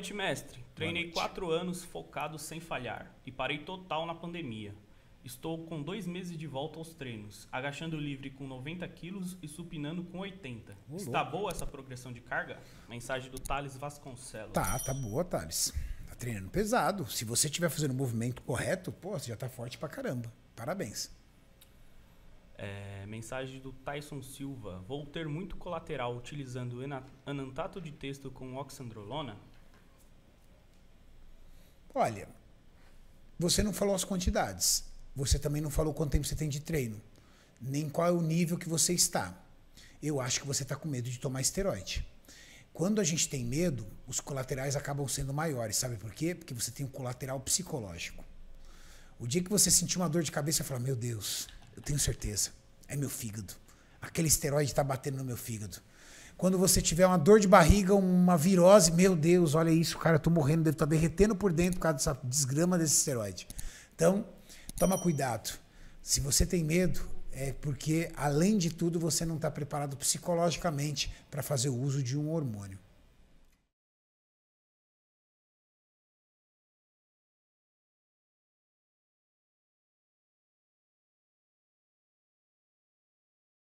noite, mestre. Treinei noite. quatro anos focado sem falhar e parei total na pandemia. Estou com dois meses de volta aos treinos, agachando livre com 90 quilos e supinando com 80. Está boa essa progressão de carga? Mensagem do Thales Vasconcelos. Tá, tá boa, Thales. Tá treinando pesado. Se você estiver fazendo o movimento correto, pô, você já tá forte pra caramba. Parabéns. É, mensagem do Tyson Silva. Vou ter muito colateral utilizando enantato de texto com oxandrolona? Olha, você não falou as quantidades. Você também não falou quanto tempo você tem de treino. Nem qual é o nível que você está. Eu acho que você está com medo de tomar esteroide. Quando a gente tem medo, os colaterais acabam sendo maiores. Sabe por quê? Porque você tem um colateral psicológico. O dia que você sentir uma dor de cabeça, você fala: Meu Deus, eu tenho certeza. É meu fígado aquele esteroide está batendo no meu fígado. Quando você tiver uma dor de barriga, uma virose, meu Deus, olha isso, cara, eu tô morrendo, ele estar tá derretendo por dentro por causa dessa desgrama desse esteroide. Então, toma cuidado. Se você tem medo, é porque, além de tudo, você não está preparado psicologicamente para fazer o uso de um hormônio.